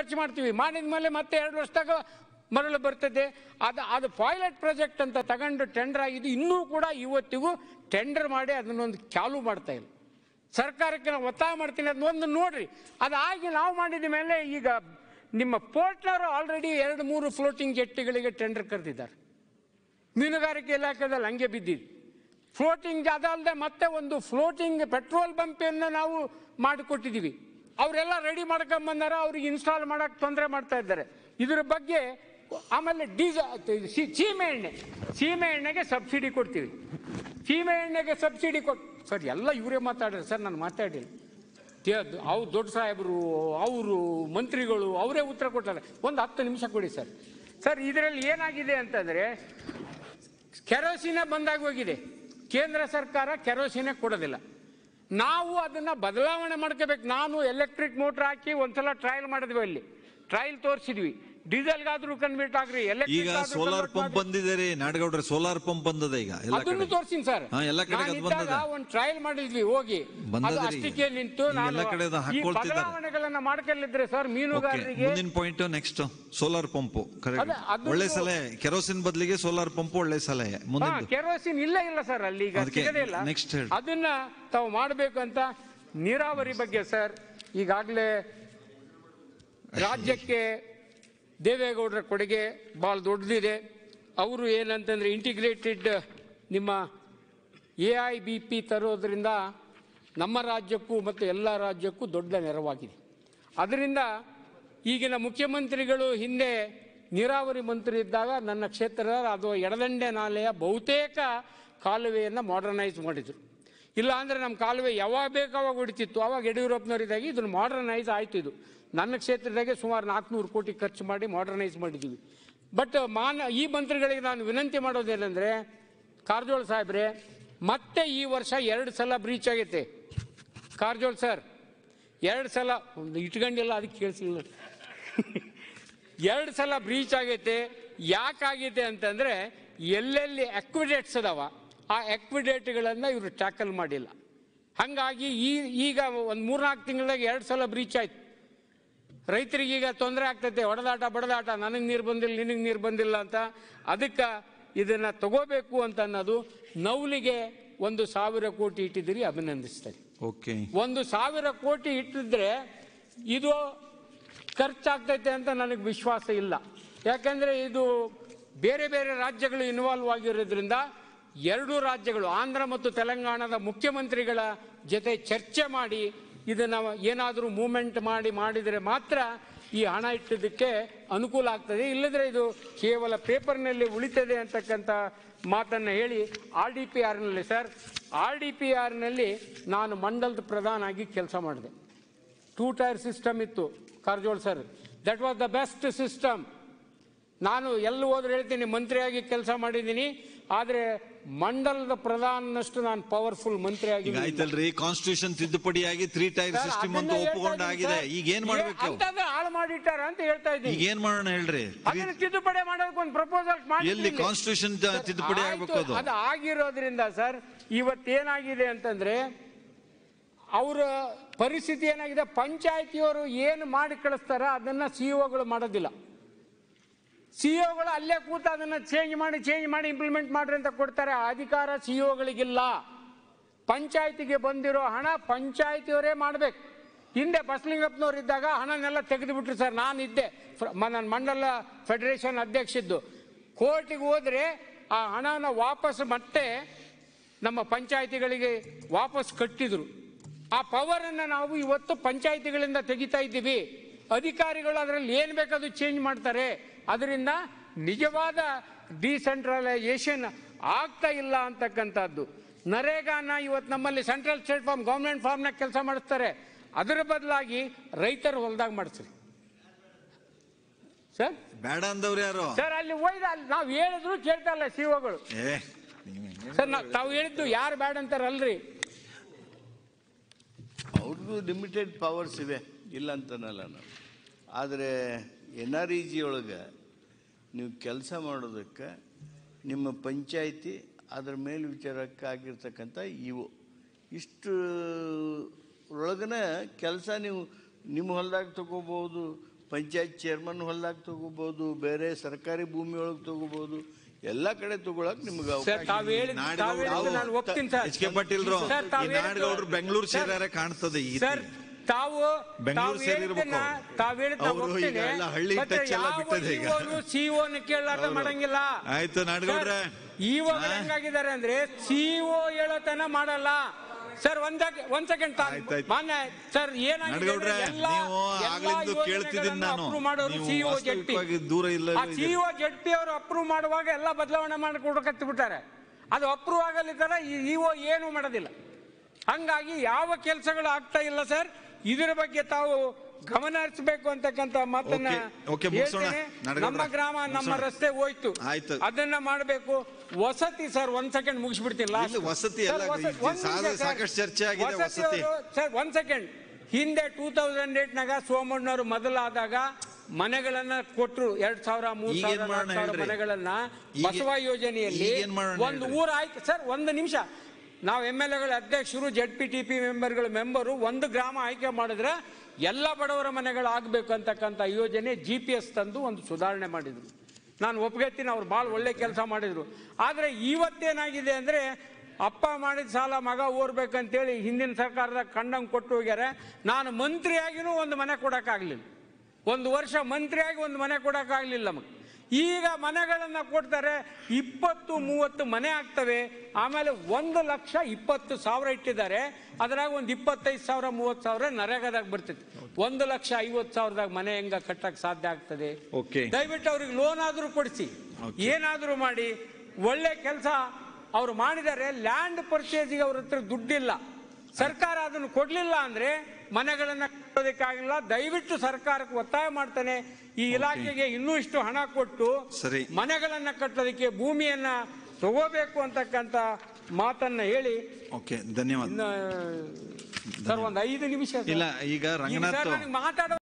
ಖರ್ಚು ಮಾಡ್ತೀವಿ ಮಾಡಿದ ಮೇಲೆ ಮತ್ತೆ ಎರಡು ವರ್ಷದಾಗ ಮರಳು ಬರ್ತದೆ ಅದು ಅದು ಪಾಯ್ಲೆಟ್ ಪ್ರಾಜೆಕ್ಟ್ ಅಂತ ತಗೊಂಡು ಟೆಂಡರ್ ಆಗಿದ್ದು ಇನ್ನೂ ಕೂಡ ಇವತ್ತಿಗೂ ಟೆಂಡರ್ ಮಾಡಿ ಅದನ್ನೊಂದು ಚಾಲು ಮಾಡ್ತಾ ಇಲ್ಲ ಸರ್ಕಾರಕ್ಕೆ ನಾವು ಒತ್ತಾಯ ಮಾಡ್ತೀನಿ ಅದನ್ನೊಂದು ನೋಡ್ರಿ ಅದಾಗಿ ನಾವು ಮಾಡಿದ ಮೇಲೆ ಈಗ ನಿಮ್ಮ ಪೋರ್ಟ್ನವರು ಆಲ್ರೆಡಿ ಎರಡು ಮೂರು ಫ್ಲೋಟಿಂಗ್ ಜೆಟ್ಟಿಗಳಿಗೆ ಟೆಂಡರ್ ಕರೆದಿದ್ದಾರೆ ಮೀನುಗಾರಿಕೆ ಇಲಾಖೆದಲ್ಲಿ ಹಂಗೆ ಬಿದ್ದಿದೆ ಫ್ಲೋಟಿಂಗ್ ಅದಲ್ಲದೆ ಮತ್ತೆ ಒಂದು ಫ್ಲೋಟಿಂಗ್ ಪೆಟ್ರೋಲ್ ಪಂಪನ್ನು ನಾವು ಮಾಡಿಕೊಟ್ಟಿದ್ದೀವಿ ಅವರೆಲ್ಲ ರೆಡಿ ಮಾಡ್ಕೊಂಡ್ ಬಂದಾರ ಅವ್ರಿಗೆ ಇನ್ಸ್ಟಾಲ್ ಮಾಡೋಕೆ ತೊಂದರೆ ಮಾಡ್ತಾ ಇದ್ದಾರೆ ಇದ್ರ ಬಗ್ಗೆ ಆಮೇಲೆ ಡೀಸ ಸೀಮೆ ಎಣ್ಣೆ ಸೀಮೆ ಎಣ್ಣೆಗೆ ಸಬ್ಸಿಡಿ ಕೊಡ್ತೀವಿ ಸೀಮೆ ಎಣ್ಣೆಗೆ ಸಬ್ಸಿಡಿ ಕೊಟ್ಟು ಸರ್ ಎಲ್ಲ ಇವರೇ ಮಾತಾಡ್ರಿ ಸರ್ ನಾನು ಮಾತಾಡಿಲ್ಲ ಅವ್ರು ದೊಡ್ಡ ಸಾಹೇಬರು ಅವರು ಮಂತ್ರಿಗಳು ಅವರೇ ಉತ್ತರ ಕೊಟ್ಟಾರೆ ಒಂದು ಹತ್ತು ನಿಮಿಷ ಕೊಡಿ ಸರ್ ಸರ್ ಇದರಲ್ಲಿ ಏನಾಗಿದೆ ಅಂತಂದರೆ ಕೆರೋಸಿನ ಬಂದಾಗ ಹೋಗಿದೆ ಕೇಂದ್ರ ಸರ್ಕಾರ ಕೆರೋಸಿನ ಕೊಡೋದಿಲ್ಲ ನಾವು ಅದನ್ನು ಬದಲಾವಣೆ ಮಾಡ್ಕೋಬೇಕು ನಾನು ಎಲೆಕ್ಟ್ರಿಕ್ ಮೋಟ್ರ್ ಹಾಕಿ ಒಂದ್ಸಲ ಟ್ರಯಲ್ ಮಾಡಿದ್ವಿ ಅಲ್ಲಿ ಟ್ರಯಲ್ ತೋರಿಸಿದ್ವಿ ಡೀಸೆಲ್ ಡೀಸೆಲ್ಗಾದ್ರೂ ಕನ್ವರ್ಟ್ ಆಗ್ರಿ ಈಗ ಸೋಲಾರ್ ಪಂಪ್ ಬಂದಿದೆ ರೀ ನಾಡಗೌಡ್ರೆ ಸೋಲಾರ್ ಪಂಪ್ ಬಂದದ ಈಗ ಎಲ್ಲ ಕಡೆ ತೋರಿಸ್ತೀನಿ ಸರ್ ಎಲ್ಲ ಕಡೆ ಅದು ಬಂದದ. ಒಂದು ಟ್ರಯಲ್ ಮಾಡಿದ್ವಿ ಹೋಗಿ ಅಷ್ಟಕ್ಕೆ ನಿಂತು ಎಲ್ಲ ಕಡೆ ಬದಲಾವಣೆಗಳನ್ನ ಮಾಡ್ಕೊಳ್ಳಿದ್ರೆ ಸರ್ ಮೀನುಗಾರರಿಗೆ ಮುಂದಿನ ಪಾಯಿಂಟ್ ನೆಕ್ಸ್ಟ್ ಸೋಲಾರ್ ಪಂಪ್ ಒಳ್ಳೆ ಸಲಹೆ ಕೆರೋಸಿನ್ ಬದಲಿಗೆ ಸೋಲಾರ್ ಪಂಪ್ ಒಳ್ಳೆ ಸಲಹೆ ಕೆರೋಸಿನ್ ಇಲ್ಲ ಇಲ್ಲ ಸರ್ ಅಲ್ಲಿ ಈಗ ಸಿಗದೇ ಅದನ್ನ ತಾವು ಮಾಡಬೇಕು ಅಂತ ನೀರಾವರಿ ಬಗ್ಗೆ ಸರ್ ಈಗಾಗಲೇ ರಾಜ್ಯಕ್ಕೆ ದೇವೇಗೌಡರ ಕೊಡುಗೆ ಭಾಳ ದೊಡ್ಡದಿದೆ ಅವರು ಏನಂತಂದರೆ ಇಂಟಿಗ್ರೇಟೆಡ್ ನಿಮ್ಮ ಎ ಐ ಬಿ ಪಿ ತರೋದರಿಂದ ನಮ್ಮ ರಾಜ್ಯಕ್ಕೂ ಮತ್ತು ಎಲ್ಲ ರಾಜ್ಯಕ್ಕೂ ದೊಡ್ಡ ನೆರವಾಗಿದೆ ಅದರಿಂದ ಈಗಿನ ಮುಖ್ಯಮಂತ್ರಿಗಳು ಹಿಂದೆ ನೀರಾವರಿ ಮಂತ್ರಿ ಇದ್ದಾಗ ನನ್ನ ಕ್ಷೇತ್ರದ ಅದು ಎಡದಂಡೆ ನಾಲೆಯ ಬಹುತೇಕ ಕಾಲುವೆಯನ್ನು ಮಾಡರ್ನೈಸ್ ಮಾಡಿದರು ಇಲ್ಲ ಅಂದರೆ ನಮ್ಮ ಕಾಲುವೆ ಯಾವಾಗ ಬೇಕು ಅವಾಗ ಹೊಡಿತಿತ್ತು ಅವಾಗ ಯಡಿಯೂರಪ್ಪನವರಿದಾಗಿ ಇದನ್ನು ಮಾಡ್ರನೈಸ್ ಆಯಿತು ಇದು ನನ್ನ ಕ್ಷೇತ್ರದಾಗೆ ಸುಮಾರು ನಾಲ್ಕುನೂರು ಕೋಟಿ ಖರ್ಚು ಮಾಡಿ ಮಾಡ್ರನೈಸ್ ಮಾಡಿದ್ದೀವಿ ಬಟ್ ಮಾನ ಈ ಮಂತ್ರಿಗಳಿಗೆ ನಾನು ವಿನಂತಿ ಮಾಡೋದೇನೆಂದರೆ ಕಾರಜೋಳ ಸಾಹೇಬ್ರೆ ಮತ್ತೆ ಈ ವರ್ಷ ಎರಡು ಸಲ ಬ್ರೀಚ್ ಆಗೈತೆ ಕಾರಜೋಳ ಸರ್ ಎರಡು ಸಲ ಒಂದು ಇಟ್ಕೊಂಡಿಲ್ಲ ಅದಕ್ಕೆ ಕೇಳಿಸಿಲ್ಲ ಎರಡು ಸಲ ಬ್ರೀಚ್ ಆಗೈತೆ ಯಾಕಾಗೈತೆ ಅಂತಂದರೆ ಎಲ್ಲೆಲ್ಲಿ ಅಕ್ವಿಡೇಟ್ಸ್ ಅದಾವ ಆ ಎಕ್ವಿಡೇಟ್ಗಳನ್ನು ಇವರು ಟ್ಯಾಕಲ್ ಮಾಡಿಲ್ಲ ಹಾಗಾಗಿ ಈ ಈಗ ಒಂದು ಮೂರ್ನಾಲ್ಕು ತಿಂಗಳಾಗ ಎರಡು ಸಲ ಬ್ರೀಚ್ ಆಯಿತು ಈಗ ತೊಂದರೆ ಆಗ್ತೈತೆ ಹೊಡೆದಾಟ ಬಡದಾಟ ನನಗೆ ನೀರು ಬಂದಿಲ್ಲ ನಿನಗೆ ನೀರು ಬಂದಿಲ್ಲ ಅಂತ ಅದಕ್ಕೆ ಇದನ್ನು ತಗೋಬೇಕು ಅಂತ ಅನ್ನೋದು ನೌಲಿಗೆ ಒಂದು ಸಾವಿರ ಕೋಟಿ ಇಟ್ಟಿದ್ದೀರಿ ಅಭಿನಂದಿಸ್ತಾರೆ ಓಕೆ ಒಂದು ಸಾವಿರ ಕೋಟಿ ಇಟ್ಟಿದ್ರೆ ಇದು ಖರ್ಚಾಗ್ತೈತೆ ಅಂತ ನನಗೆ ವಿಶ್ವಾಸ ಇಲ್ಲ ಯಾಕೆಂದರೆ ಇದು ಬೇರೆ ಬೇರೆ ರಾಜ್ಯಗಳು ಇನ್ವಾಲ್ವ್ ಆಗಿರೋದ್ರಿಂದ ಎರಡೂ ರಾಜ್ಯಗಳು ಆಂಧ್ರ ಮತ್ತು ತೆಲಂಗಾಣದ ಮುಖ್ಯಮಂತ್ರಿಗಳ ಜೊತೆ ಚರ್ಚೆ ಮಾಡಿ ಇದನ್ನು ಏನಾದರೂ ಮೂಮೆಂಟ್ ಮಾಡಿ ಮಾಡಿದರೆ ಮಾತ್ರ ಈ ಹಣ ಇಟ್ಟಿದ್ದಕ್ಕೆ ಅನುಕೂಲ ಆಗ್ತದೆ ಇಲ್ಲದ್ರೆ ಇದು ಕೇವಲ ಪೇಪರ್ನಲ್ಲಿ ಉಳಿತದೆ ಅಂತಕ್ಕಂಥ ಮಾತನ್ನು ಹೇಳಿ ಆರ್ ಡಿ ಪಿ ಆರ್ನಲ್ಲಿ ಸರ್ ಆರ್ ಡಿ ಪಿ ಆರ್ನಲ್ಲಿ ನಾನು ಮಂಡಲದ ಪ್ರಧಾನ ಆಗಿ ಕೆಲಸ ಮಾಡಿದೆ ಟೂ ಟೈರ್ ಸಿಸ್ಟಮ್ ಇತ್ತು Karjol sir that was the best system ನಾನು ಎಲ್ಲಿ ಹೋದ್ರೆ ಹೇಳ್ತೀನಿ ಮಂತ್ರಿಯಾಗಿ ಕೆಲಸ ಮಾಡಿದ್ದೀನಿ ಆದರೆ ಮಂಡಲದ ಪ್ರಧಾನಷ್ಟು ನಾನು ಪವರ್ಫುಲ್ ಮಂತ್ರಿ ಆಗಿ ಆಯ್ತಲ್ರಿ ಕಾನ್ಸ್ಟಿಟ್ಯೂಷನ್ ತಿದ್ದುಪಡಿ ಆಗಿ ತ್ರೀ ಟೈರ್ ಸಿಸ್ಟಮ್ ಅಂತ ಆಗಿದೆ ಈಗ ಏನ್ ಮಾಡ್ಬೇಕು ಹಾಳು ಮಾಡಿಟ್ಟಾರ ಅಂತ ಹೇಳ್ತಾ ಇದ್ದೀನಿ ಈಗ ಏನ್ ಮಾಡೋಣ ಹೇಳ್ರಿ ತಿದ್ದುಪಡಿ ಮಾಡೋದಕ್ಕೆ ಒಂದು ಪ್ರಪೋಸಲ್ ಮಾಡಿ ಎಲ್ಲಿ ಕಾನ್ಸ್ಟಿಟ್ಯೂಷನ್ ತಿದ್ದುಪಡಿ ಆಗ್ಬೇಕು ಅದು ಅದು ಆಗಿರೋದ್ರಿಂದ ಸರ್ ಇವತ್ತು ಏನಾಗಿದೆ ಅಂತಂದ್ರೆ ಅವರ ಪರಿಸ್ಥಿತಿ ಏನಾಗಿದೆ ಪಂಚಾಯತಿಯವರು ಏನು ಮಾಡಿ ಕಳಿಸ್ತಾರ ಅದನ್ನ ಸಿಇಒಗಳು e ಮಾಡೋದಿಲ್ಲ ಸಿಇಒಗಳು ಅಲ್ಲೇ ಕೂತು ಅದನ್ನು ಚೇಂಜ್ ಮಾಡಿ ಚೇಂಜ್ ಮಾಡಿ ಇಂಪ್ಲಿಮೆಂಟ್ ಮಾಡ್ರಿ ಅಂತ ಕೊಡ್ತಾರೆ ಅಧಿಕಾರ ಸಿಇಒಗಳಿಗಿಲ್ಲ ಪಂಚಾಯತಿಗೆ ಬಂದಿರೋ ಹಣ ಪಂಚಾಯತಿಯವರೇ ಮಾಡಬೇಕು ಹಿಂದೆ ಬಸಲಿಂಗಪ್ಪನವ್ರು ಇದ್ದಾಗ ಹಣನೆಲ್ಲ ತೆಗೆದುಬಿಟ್ರು ಸರ್ ನಾನು ಇದ್ದೆ ನನ್ನ ಮಂಡಲ ಫೆಡರೇಷನ್ ಅಧ್ಯಕ್ಷಿದ್ದು ಕೋರ್ಟಿಗೆ ಹೋದರೆ ಆ ಹಣನ ವಾಪಸ್ ಮತ್ತೆ ನಮ್ಮ ಪಂಚಾಯತಿಗಳಿಗೆ ವಾಪಸ್ ಕಟ್ಟಿದ್ರು ಆ ಪವರನ್ನು ನಾವು ಇವತ್ತು ಪಂಚಾಯತಿಗಳಿಂದ ತೆಗಿತಾ ಇದ್ದೀವಿ ಅಧಿಕಾರಿಗಳು ಅದರಲ್ಲಿ ಏನು ಬೇಕಾದ್ರೂ ಚೇಂಜ್ ಮಾಡ್ತಾರೆ ಅದರಿಂದ ನಿಜವಾದ ಡಿಸೆಂಟ್ರಲೈಸೇಷನ್ ಆಗ್ತಾ ಇಲ್ಲ ಅಂತಕ್ಕಂಥದ್ದು ನರೇಗಾನ ಇವತ್ತು ನಮ್ಮಲ್ಲಿ ಸೆಂಟ್ರಲ್ ಸ್ಟೇಟ್ ಫಾರ್ಮ್ ಗೌರ್ಮೆಂಟ್ ಫಾರ್ಮ್ನಾಗ ಕೆಲಸ ಮಾಡಿಸ್ತಾರೆ ಅದರ ಬದಲಾಗಿ ರೈತರು ಹೊಲದಾಗ ಮಾಡಿಸ್ರಿ ಸರ್ ಬೇಡ ಅಂದವ್ರು ಯಾರು ಸರ್ ಅಲ್ಲಿ ಒಯ್ದ ಅಲ್ಲಿ ನಾವು ಹೇಳಿದ್ರು ಕೇಳ್ತಾ ಇಲ್ಲ ಸಿಒಗಳು ಸರ್ ನಾವು ತಾವು ಹೇಳಿದ್ದು ಯಾರು ಬೇಡ ಅಂತಾರಲ್ರಿ ಅವ್ರಿಗೂ ಲಿಮಿಟೆಡ್ ಪವರ್ಸ್ ಇವೆ ಇಲ್ಲ ಅಂತನಲ್ಲ ನಾವು ಆದರೆ ಎನ್ ಆರ್ ಇ ಜಿ ಒಳಗೆ ನೀವು ಕೆಲಸ ಮಾಡೋದಕ್ಕೆ ನಿಮ್ಮ ಪಂಚಾಯಿತಿ ಅದರ ಮೇಲೆ ವಿಚಾರಕ್ಕಾಗಿರ್ತಕ್ಕಂಥ ಇವು ಇಷ್ಟು ಒಳಗನ ಕೆಲಸ ನೀವು ನಿಮ್ಮ ಹೊಲ್ದಾಗ ತೊಗೋಬೋದು ಪಂಚಾಯತ್ ಚೇರ್ಮನ್ ಹೊಲ್ದಾಗ ತಗೋಬೋದು ಬೇರೆ ಸರ್ಕಾರಿ ಭೂಮಿ ಒಳಗೆ ಎಲ್ಲ ಕಡೆ ತಗೊಳಕ್ ನಿಮ್ಗೆ ಬೆಂಗಳೂರು ಸೇರಾರೆ ಕಾಣ್ತದೆ ತಾವು ತಾವು ಹಳ್ಳಿ ಟಚ್ ಎಲ್ಲ ಬಿಟ್ಟದೆ ಈಗ ಸಿಒನ ಕೇಳಲಾರ್ದ ಮಾಡಂಗಿಲ್ಲ ಆಯ್ತು ನಾಡಗೌಡ್ರೆ ಇವಾಗ ಹೆಂಗಾಗಿದ್ದಾರೆ ಅಂದ್ರೆ ಸಿಒ ಹೇಳತನ ಮಾಡಲ್ಲ ಸರ್ ಒಂದ್ ಒಂದ್ ಸೆಕೆಂಡ್ ಮಾನ್ಯ ಸರ್ ಏನಾಗಿದೆ ಅಪ್ರೂವ್ ಮಾಡೋರು ಸಿಇಒ ಜಟ್ಟಿ ದೂರ ಇಲ್ಲ ಸಿಇಒ ಜಟ್ಟಿ ಅವರು ಅಪ್ರೂವ್ ಮಾಡುವಾಗ ಎಲ್ಲಾ ಬದಲಾವಣೆ ಮಾಡಿ ಕೊಡಕತ್ತಿ ಬಿಟ್ಟಾರೆ ಅದು ಅಪ್ರೂವ್ ಆಗಲಿದ್ದಾರೆ ಈ ಓ ಏನು ಮಾಡೋದಿಲ್ಲ ಹಂಗಾಗಿ ಯಾವ ಕೆಲಸಗಳು ಆಗ್ತಾ ಇಲ್ಲ ಸರ್ ಇದರ ಬಗ್ಗೆ ತಾವು ಗಮನ ಹರಿಸಬೇಕು ಅಂತಕ್ಕಂತ ಮಾತನ್ನ ನಮ್ಮ ಗ್ರಾಮ ನಮ್ಮ ರಸ್ತೆ ಹೋಯ್ತು ಅದನ್ನ ಮಾಡಬೇಕು ವಸತಿ ಸರ್ ಒಂದ್ ಸೆಕೆಂಡ್ ಮುಗಿಸ್ಬಿಡ್ತೀನಿ ವಸತಿ ಸರ್ ಒಂದ್ ಸೆಕೆಂಡ್ ಹಿಂದೆ ಟೂ ತೌಸಂಡ್ ಏಟ್ ನಾಗ ಸೋಮಣ್ಣವರು ಮೊದಲಾದಾಗ ಮನೆಗಳನ್ನ ಕೊಟ್ಟರು ಎರಡ್ ಸಾವಿರ ಮೂರ್ ಸಾವಿರ ಮನೆಗಳನ್ನ ಬಸವ ಯೋಜನೆಯಲ್ಲಿ ಒಂದು ಊರ ಆಯ್ತು ಸರ್ ಒಂದು ನಿಮಿಷ ನಾವು ಎಮ್ ಎಲ್ ಎಗಳ ಅಧ್ಯಕ್ಷರು ಜೆಡ್ ಪಿ ಟಿ ಪಿ ಮೆಂಬರ್ಗಳು ಮೆಂಬರು ಒಂದು ಗ್ರಾಮ ಆಯ್ಕೆ ಮಾಡಿದ್ರೆ ಎಲ್ಲ ಬಡವರ ಆಗಬೇಕು ಅಂತಕ್ಕಂಥ ಯೋಜನೆ ಜಿ ಪಿ ಎಸ್ ತಂದು ಒಂದು ಸುಧಾರಣೆ ಮಾಡಿದರು ನಾನು ಒಪ್ಗೆತ್ತಿನ ಅವ್ರು ಭಾಳ ಒಳ್ಳೆ ಕೆಲಸ ಮಾಡಿದರು ಆದರೆ ಇವತ್ತೇನಾಗಿದೆ ಅಂದರೆ ಅಪ್ಪ ಮಾಡಿದ ಸಾಲ ಮಗ ಓರ್ಬೇಕಂತೇಳಿ ಹಿಂದಿನ ಸರ್ಕಾರದ ಕಂಡಂಗೆ ಕೊಟ್ಟು ಹೋಗ್ಯಾರೆ ನಾನು ಮಂತ್ರಿಯಾಗಿನೂ ಒಂದು ಮನೆ ಕೊಡೋಕ್ಕಾಗಲಿಲ್ಲ ಒಂದು ವರ್ಷ ಮಂತ್ರಿಯಾಗಿ ಒಂದು ಮನೆ ಕೊಡೋಕ್ಕಾಗಲಿಲ್ಲ ನಮಗೆ ಈಗ ಮನೆಗಳನ್ನು ಕೊಡ್ತಾರೆ ಇಪ್ಪತ್ತು ಮೂವತ್ತು ಮನೆ ಆಗ್ತವೆ ಆಮೇಲೆ ಒಂದು ಲಕ್ಷ ಇಪ್ಪತ್ತು ಸಾವಿರ ಇಟ್ಟಿದ್ದಾರೆ ಅದರಾಗ ಒಂದು ಇಪ್ಪತ್ತೈದು ಸಾವಿರ ಮೂವತ್ತು ಸಾವಿರ ನರೇಗಾದಾಗ ಬರ್ತೈತಿ ಒಂದು ಲಕ್ಷ ಐವತ್ತು ಸಾವಿರದಾಗ ಮನೆ ಹೆಂಗ ಕಟ್ಟಕ್ಕೆ ಸಾಧ್ಯ ಆಗ್ತದೆ ದಯವಿಟ್ಟು ಅವ್ರಿಗೆ ಲೋನ್ ಆದರೂ ಕೊಡಿಸಿ ಏನಾದರೂ ಮಾಡಿ ಒಳ್ಳೆ ಕೆಲಸ ಅವ್ರು ಮಾಡಿದರೆ ಲ್ಯಾಂಡ್ ಪರ್ಚೇಸಿಗೆ ಅವ್ರ ಹತ್ರ ದುಡ್ಡಿಲ್ಲ ಸರ್ಕಾರ ಅದನ್ನು ಕೊಡಲಿಲ್ಲ ಅಂದರೆ ಮನೆಗಳನ್ನು ದಯವಿಟ್ಟು ಸರ್ಕಾರಕ್ಕೆ ಒತ್ತಾಯ ಮಾಡ್ತಾನೆ ಈ ಇಲಾಖೆಗೆ ಇನ್ನೂ ಇಷ್ಟು ಹಣ ಕೊಟ್ಟು ಮನೆಗಳನ್ನ ಕಟ್ಟೋದಕ್ಕೆ ಭೂಮಿಯನ್ನ ತಗೋಬೇಕು ಅಂತಕ್ಕಂತ ಮಾತನ್ನ ಹೇಳಿ ಓಕೆ ಧನ್ಯವಾದ ಸರ್ ಒಂದು ಐದು ನಿಮಿಷ ಇಲ್ಲ ಈಗ ರಂಗನಾಥ್ ಮಾತಾಡೋ